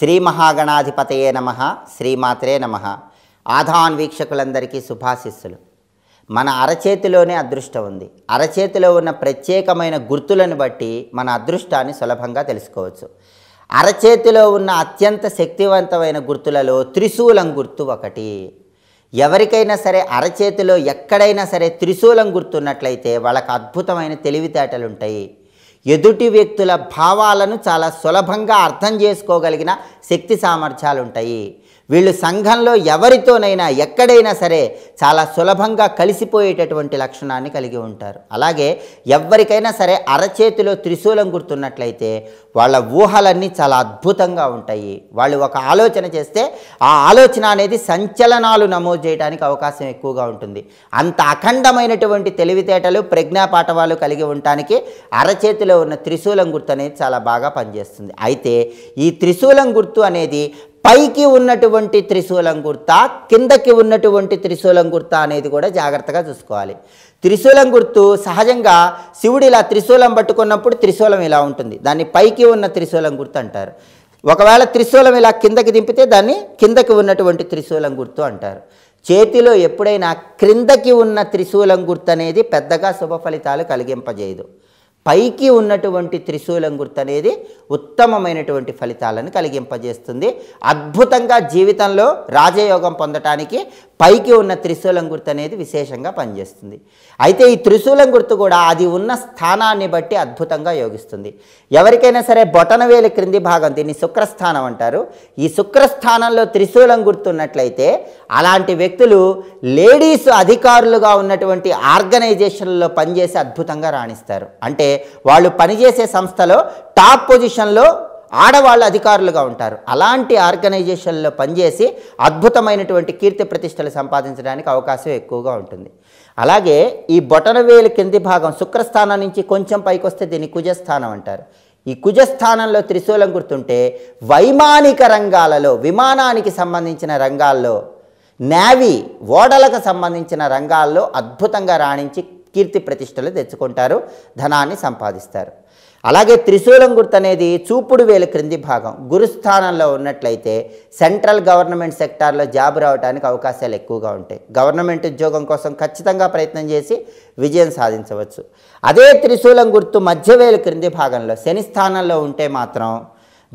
శ్రీ మహాగణాధిపతయే నమ శ్రీమాత్రే నమ ఆధాన్ వీక్షకులందరికీ శుభాశిస్సులు మన అరచేతిలోనే అదృష్టం ఉంది అరచేతిలో ఉన్న ప్రత్యేకమైన గుర్తులను బట్టి మన అదృష్టాన్ని సులభంగా తెలుసుకోవచ్చు అరచేతిలో ఉన్న అత్యంత శక్తివంతమైన గుర్తులలో త్రిశూలం గుర్తు ఒకటి ఎవరికైనా సరే అరచేతిలో ఎక్కడైనా సరే త్రిశూలం గుర్తున్నట్లయితే వాళ్ళకు అద్భుతమైన తెలివితేటలుంటాయి ఎదుటి వ్యక్తుల భావాలను చాలా సులభంగా అర్థం చేసుకోగలిగిన శక్తి సామర్థ్యాలు ఉంటాయి వీళ్ళు సంఘంలో ఎవరితోనైనా ఎక్కడైనా సరే చాలా సులభంగా కలిసిపోయేటటువంటి లక్షణాన్ని కలిగి ఉంటారు అలాగే ఎవరికైనా సరే అరచేతిలో త్రిశూలం గుర్తున్నట్లయితే వాళ్ళ ఊహలన్నీ చాలా అద్భుతంగా ఉంటాయి వాళ్ళు ఒక ఆలోచన చేస్తే ఆ ఆలోచన అనేది సంచలనాలు నమోదు చేయడానికి అవకాశం ఎక్కువగా ఉంటుంది అంత అఖండమైనటువంటి తెలివితేటలు ప్రజ్ఞాపాఠవాలు కలిగి ఉండటానికి అరచేతిలో ఉన్న త్రిశూలం గుర్తు అనేది చాలా బాగా పనిచేస్తుంది అయితే ఈ త్రిశూలం గుర్తు అనేది పైకి ఉన్నటువంటి త్రిశూలం గుర్త కిందకి ఉన్నటువంటి త్రిశూలం గుర్త అనేది కూడా జాగ్రత్తగా చూసుకోవాలి త్రిశూలం గుర్తు సహజంగా శివుడు ఇలా త్రిశూలం పట్టుకున్నప్పుడు త్రిశూలం ఇలా ఉంటుంది దాన్ని పైకి ఉన్న త్రిశూలం గుర్తు అంటారు ఒకవేళ త్రిశూలం ఇలా కిందకి దింపితే దాన్ని కిందకి ఉన్నటువంటి త్రిశూలం గుర్తు అంటారు చేతిలో ఎప్పుడైనా క్రిందకి ఉన్న త్రిశూలం గుర్తు అనేది పెద్దగా శుభ ఫలితాలు కలిగింపజేయదు పైకి ఉన్నటువంటి త్రిశూలం గుర్తు అనేది ఉత్తమమైనటువంటి ఫలితాలను కలిగింపజేస్తుంది అద్భుతంగా జీవితంలో రాజయోగం పొందటానికి పైకి ఉన్న త్రిశూలం గుర్తు అనేది విశేషంగా పనిచేస్తుంది అయితే ఈ త్రిశూలం గుర్తు కూడా అది ఉన్న స్థానాన్ని బట్టి అద్భుతంగా యోగిస్తుంది ఎవరికైనా సరే బొటనవేలి క్రింది భాగం దీన్ని శుక్రస్థానం అంటారు ఈ శుక్రస్థానంలో త్రిశూలం గుర్తున్నట్లయితే అలాంటి వ్యక్తులు లేడీస్ అధికారులుగా ఉన్నటువంటి ఆర్గనైజేషన్లో పనిచేసి అద్భుతంగా రాణిస్తారు అంటే వాళ్ళు పనిచేసే సంస్థలో టాప్ పొజిషన్లో ఆడవాళ్ళు అధికారులుగా ఉంటారు అలాంటి ఆర్గనైజేషన్లో పనిచేసి అద్భుతమైనటువంటి కీర్తి ప్రతిష్టలు సంపాదించడానికి అవకాశం ఎక్కువగా ఉంటుంది అలాగే ఈ బొటనవేలు కింది భాగం శుక్రస్థానం నుంచి కొంచెం పైకి వస్తే దీన్ని కుజస్థానం అంటారు ఈ కుజస్థానంలో త్రిశూలం గుర్తుంటే వైమానిక రంగాలలో విమానానికి సంబంధించిన రంగాల్లో నేవీ ఓడలకు సంబంధించిన రంగాల్లో అద్భుతంగా రాణించి కీర్తి ప్రతిష్టలు తెచ్చుకుంటారు ధనాన్ని సంపాదిస్తారు అలాగే త్రిశూలం గుర్తు అనేది చూపుడు వేలు క్రింది భాగం గురుస్థానంలో ఉన్నట్లయితే సెంట్రల్ గవర్నమెంట్ సెక్టార్లో జాబ్ రావడానికి అవకాశాలు ఎక్కువగా ఉంటాయి గవర్నమెంట్ ఉద్యోగం కోసం ఖచ్చితంగా ప్రయత్నం చేసి విజయం సాధించవచ్చు అదే త్రిశూలం గుర్తు మధ్య వేలు క్రింది భాగంలో శని స్థానంలో ఉంటే మాత్రం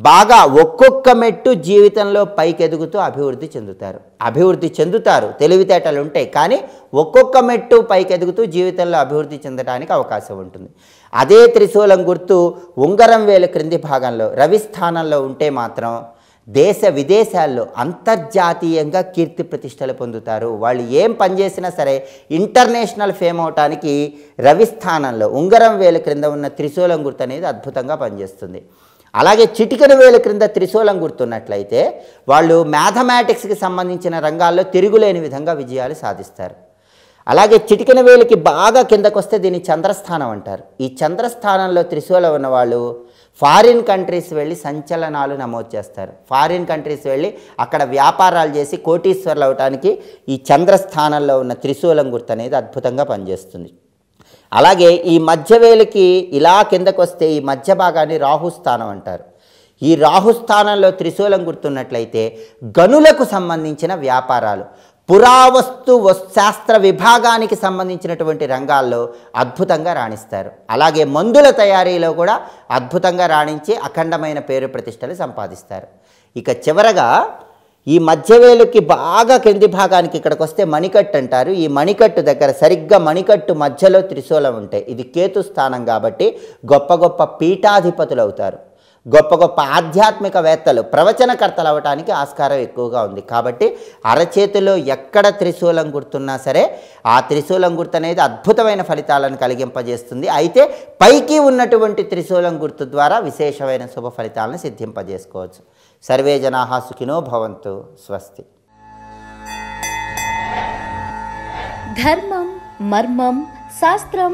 బాగా ఒక్కొక్క మెట్టు జీవితంలో పైకి ఎదుగుతూ అభివృద్ధి చెందుతారు అభివృద్ధి చెందుతారు తెలివితేటలు ఉంటాయి కానీ ఒక్కొక్క మెట్టు పైకి ఎదుగుతూ జీవితంలో అభివృద్ధి చెందడానికి అవకాశం ఉంటుంది అదే త్రిశూలం గుర్తు ఉంగరం వేలు క్రింది భాగంలో రవి స్థానంలో ఉంటే మాత్రం దేశ విదేశాల్లో అంతర్జాతీయంగా కీర్తి ప్రతిష్టలు పొందుతారు వాళ్ళు ఏం పనిచేసినా సరే ఇంటర్నేషనల్ ఫేమ్ అవటానికి రవి స్థానంలో ఉంగరం వేలు క్రింద ఉన్న త్రిశూలం గుర్తు అనేది అద్భుతంగా పనిచేస్తుంది అలాగే చిటికన వేల క్రింద త్రిశూలం గుర్తున్నట్లయితే వాళ్ళు మ్యాథమెటిక్స్కి సంబంధించిన రంగాల్లో తిరుగులేని విధంగా విజయాలు సాధిస్తారు అలాగే చిటికన వేలికి బాగా కిందకు వస్తే దీన్ని చంద్రస్థానం అంటారు ఈ చంద్రస్థానంలో త్రిశూలం ఉన్నవాళ్ళు ఫారిన్ కంట్రీస్ వెళ్ళి సంచలనాలు నమోదు చేస్తారు ఫారిన్ కంట్రీస్ వెళ్ళి అక్కడ వ్యాపారాలు చేసి కోటీశ్వర్లు అవటానికి ఈ చంద్రస్థానంలో ఉన్న త్రిశూలం గుర్తు అనేది అద్భుతంగా పనిచేస్తుంది అలాగే ఈ మధ్యవేలికి ఇలా కిందకు వస్తే ఈ మధ్య భాగాన్ని రాహుస్థానం అంటారు ఈ రాహుస్థానంలో త్రిశూలం గుర్తున్నట్లయితే గనులకు సంబంధించిన వ్యాపారాలు పురావస్తు శాస్త్ర విభాగానికి సంబంధించినటువంటి రంగాల్లో అద్భుతంగా రాణిస్తారు అలాగే మందుల తయారీలో కూడా అద్భుతంగా రాణించి అఖండమైన పేరు ప్రతిష్టలు సంపాదిస్తారు ఇక చివరగా ఈ మధ్యవేలుకి బాగా కింది భాగానికి ఇక్కడికి వస్తే మణికట్టు అంటారు ఈ మణికట్టు దగ్గర సరిగ్గా మణికట్టు మధ్యలో త్రిశూలం ఉంటాయి ఇది కేతు స్థానం కాబట్టి గొప్ప గొప్ప పీఠాధిపతులు అవుతారు గొప్ప గొప్ప ఆధ్యాత్మికవేత్తలు ప్రవచనకర్తలు అవటానికి ఆస్కారం ఎక్కువగా ఉంది కాబట్టి అరచేతిలో ఎక్కడ త్రిశూలం గుర్తున్నా సరే ఆ త్రిశూలం గుర్తు అనేది అద్భుతమైన ఫలితాలను కలిగింపజేస్తుంది అయితే పైకి ఉన్నటువంటి త్రిశూలం గుర్తు ద్వారా విశేషమైన శుభ ఫలితాలను సిద్ధింపజేసుకోవచ్చు సర్వే జనాహ సుఖినో భవంతు స్వస్తి ధర్మం మర్మం శాస్త్రం